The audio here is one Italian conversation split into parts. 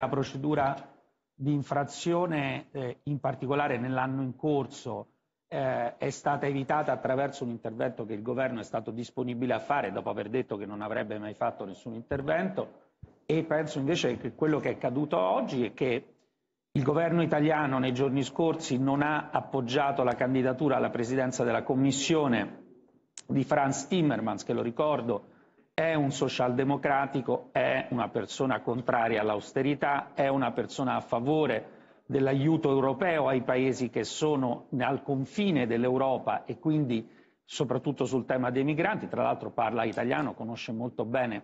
la procedura di infrazione, eh, in particolare nell'anno in corso, eh, è stata evitata attraverso un intervento che il governo è stato disponibile a fare dopo aver detto che non avrebbe mai fatto nessun intervento e penso invece che quello che è accaduto oggi è che il governo italiano nei giorni scorsi non ha appoggiato la candidatura alla presidenza della Commissione di Franz Timmermans, che lo ricordo è un socialdemocratico, è una persona contraria all'austerità, è una persona a favore dell'aiuto europeo ai paesi che sono al confine dell'Europa e quindi soprattutto sul tema dei migranti, tra l'altro parla italiano, conosce molto bene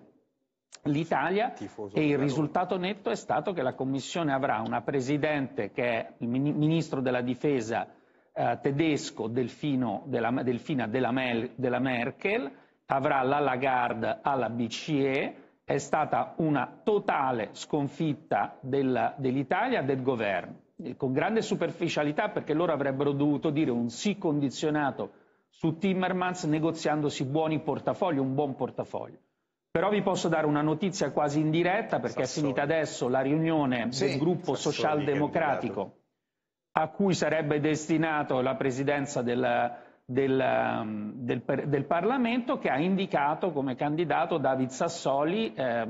l'Italia e il risultato netto è stato che la Commissione avrà una Presidente che è il Ministro della Difesa eh, tedesco Delfino della, Delfina della, Mel, della Merkel, avrà la Lagarde alla BCE è stata una totale sconfitta dell'Italia e del governo, con grande superficialità perché loro avrebbero dovuto dire un sì condizionato su Timmermans negoziandosi buoni portafogli, un buon portafoglio. Però vi posso dare una notizia quasi indiretta perché Sassoli. è finita adesso la riunione sì, del gruppo socialdemocratico a cui sarebbe destinato la presidenza del, del, ehm, del, del, Parlamento che ha indicato come candidato David Sassoli eh,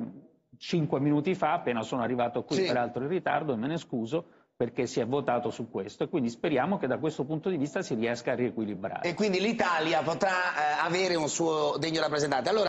cinque minuti fa, appena sono arrivato qui sì. peraltro in ritardo e me ne scuso perché si è votato su questo e quindi speriamo che da questo punto di vista si riesca a riequilibrare. E quindi l'Italia potrà eh, avere un suo degno rappresentante. Allora...